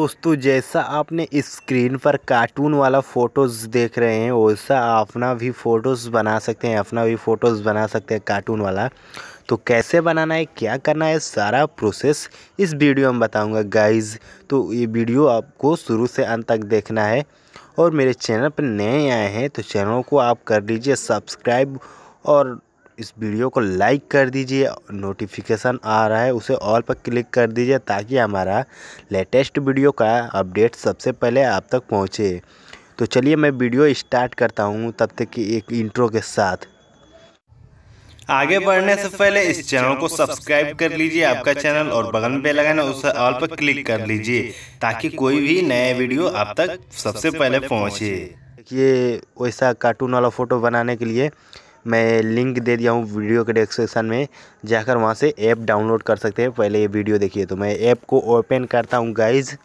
दोस्तों जैसा आपने स्क्रीन पर कार्टून वाला फ़ोटोज़ देख रहे हैं वैसा अपना भी फ़ोटोज़ बना सकते हैं अपना भी फ़ोटोज़ बना सकते हैं कार्टून वाला तो कैसे बनाना है क्या करना है सारा प्रोसेस इस वीडियो में बताऊंगा गाइस तो ये वीडियो आपको शुरू से अंत तक देखना है और मेरे चैनल पर नए आए हैं तो चैनल को आप कर लीजिए सब्सक्राइब और इस वीडियो को लाइक कर दीजिए नोटिफिकेशन आ रहा है उसे ऑल पर क्लिक कर दीजिए ताकि हमारा लेटेस्ट वीडियो का अपडेट सबसे पहले आप तक पहुँचे तो चलिए मैं वीडियो स्टार्ट करता हूँ तब तक कि एक इंट्रो के साथ आगे बढ़ने से पहले इस चैनल को सब्सक्राइब कर लीजिए आपका चैनल और बगल में लगाना उस ऑल पर क्लिक कर लीजिए ताकि कोई भी नया वीडियो आप तक सबसे पहले पहुँचे ये वैसा कार्टून वाला फ़ोटो बनाने के लिए मैं लिंक दे दिया हूँ वीडियो के डिस्क्रिप्शन में जाकर वहाँ से ऐप डाउनलोड कर सकते हैं पहले ये वीडियो देखिए तो मैं ऐप को ओपन करता हूँ गाइज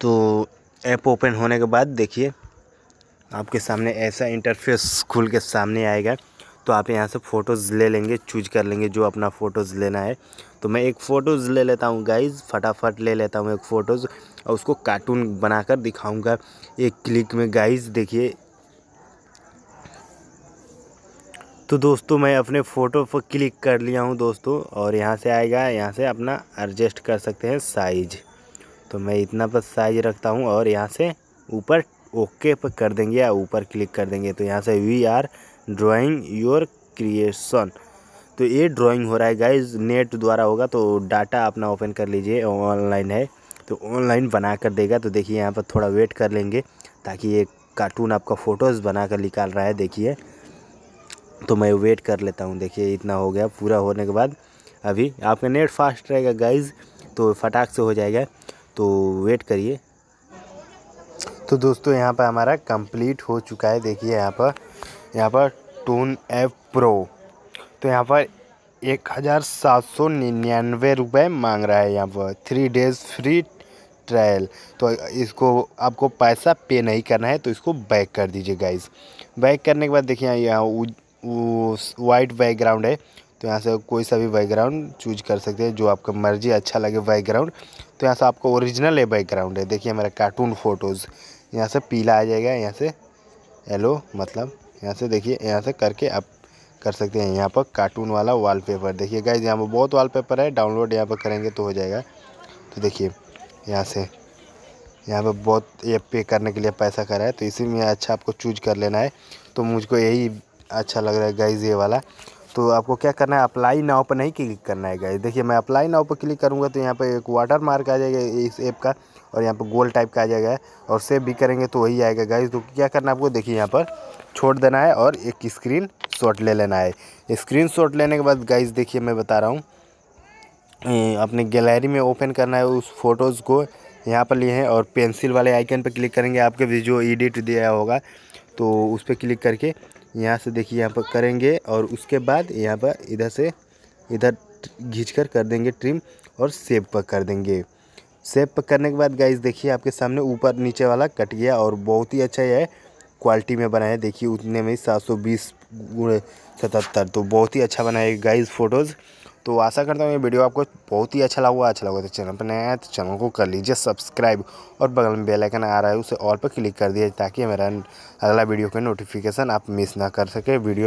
तो ऐप ओपन होने के बाद देखिए आपके सामने ऐसा इंटरफेस खुल के सामने आएगा तो आप यहाँ से फ़ोटोज़ ले लेंगे चूज कर लेंगे जो अपना फ़ोटोज़ लेना है तो मैं एक फ़ोटोज़ ले लेता हूँ गाइज़ फटाफट ले लेता हूँ एक फ़ोटोज़ और उसको कार्टून बनाकर दिखाऊंगा एक क्लिक में गाइज़ देखिए तो दोस्तों मैं अपने फ़ोटो पर क्लिक कर लिया हूँ दोस्तों और यहाँ से आएगा यहाँ से अपना एडजस्ट कर सकते हैं साइज तो मैं इतना पर साइज रखता हूँ और यहाँ से ऊपर ओके पर कर देंगे या ऊपर क्लिक कर देंगे तो यहाँ से we are drawing your creation तो ये ड्राइंग हो रहा है गाइज नेट द्वारा होगा तो डाटा अपना ओपन कर लीजिए ऑनलाइन है तो ऑनलाइन बना कर देगा तो देखिए यहाँ पर थोड़ा वेट कर लेंगे ताकि ये कार्टून आपका फ़ोटोज़ बना कर निकाल रहा है देखिए तो मैं वेट कर लेता हूँ देखिए इतना हो गया पूरा होने के बाद अभी आपका नेट फास्ट रहेगा गाइज़ तो फटाक से हो जाएगा तो वेट करिए तो दोस्तों यहाँ पर हमारा कंप्लीट हो चुका है देखिए यहाँ पर यहाँ पर टून एफ प्रो तो यहाँ पर एक हज़ार सात सौ निन्यानवे रुपये मांग रहा है यहाँ पर थ्री डेज़ फ्री ट्रायल तो इसको आपको पैसा पे नहीं करना है तो इसको बैक कर दीजिए गाइज बैक करने के बाद देखिए यहाँ वाइट बैकग्राउंड है तो यहाँ से कोई सा भी बैकग्राउंड चूज कर सकते हैं जो आपका मर्जी अच्छा लगे बैकग्राउंड तो यहाँ से आपका ओरिजिनल है बैकग्राउंड है देखिए मेरा कार्टून फ़ोटोज़ यहाँ से पीला आ जाएगा यहाँ से येलो मतलब यहाँ से देखिए यहाँ से करके आप कर सकते हैं यहाँ पर कार्टून वाला वॉलपेपर देखिए गाइज यहाँ पर बहुत वॉलपेपर है डाउनलोड यहाँ पर करेंगे तो हो जाएगा तो देखिए यहाँ से यहाँ पर बहुत ये पे करने के लिए पैसा करा है तो इसी में अच्छा आपको चूज कर लेना है तो मुझको यही अच्छा लग रहा है गाइज़ ये वाला तो आपको क्या करना है अप्लाई नाव पर नहीं क्लिक करना है गाइज़ देखिए मैं अप्लाई नाव पर क्लिक करूँगा तो यहाँ पर एक वाटर मार्क आ जाएगा इस ऐप का और यहाँ पर गोल टाइप का आ जाएगा और सेव भी करेंगे तो वही आएगा गाइज़ तो क्या करना है आपको देखिए यहाँ पर छोड़ देना है और एक स्क्रीन शॉट ले लेना है स्क्रीन शॉट लेने के बाद गाइज़ देखिए मैं बता रहा हूँ अपने गैलरी में ओपन करना है उस फ़ोटोज़ को यहाँ पर लिए हैं और पेंसिल वाले आइकन पर क्लिक करेंगे आपके भी जो एडिट दिया होगा तो उस पर क्लिक करके यहाँ से देखिए यहाँ पर करेंगे और उसके बाद यहाँ पर इधर से इधर घींच कर कर देंगे ट्रिम और सेब पर कर देंगे सेब पर करने के बाद गाइज देखिए आपके सामने ऊपर नीचे वाला कट गया और बहुत ही अच्छा है क्वालिटी में बनाया देखिए उतने में सात सौ बीस सतहत्तर तो बहुत ही अच्छा बनाया गाइज फ़ोटोज़ तो आशा करता हूँ ये वीडियो आपको बहुत ही अच्छा लगा अच्छा लगा तो चैनल पर नया है तो चैनल को कर लीजिए सब्सक्राइब और बगल में बेल आइकन आ रहा है उसे ऑल पर क्लिक कर दिया ताकि मेरा अगला वीडियो का नोटिफिकेशन आप मिस ना कर सके वीडियो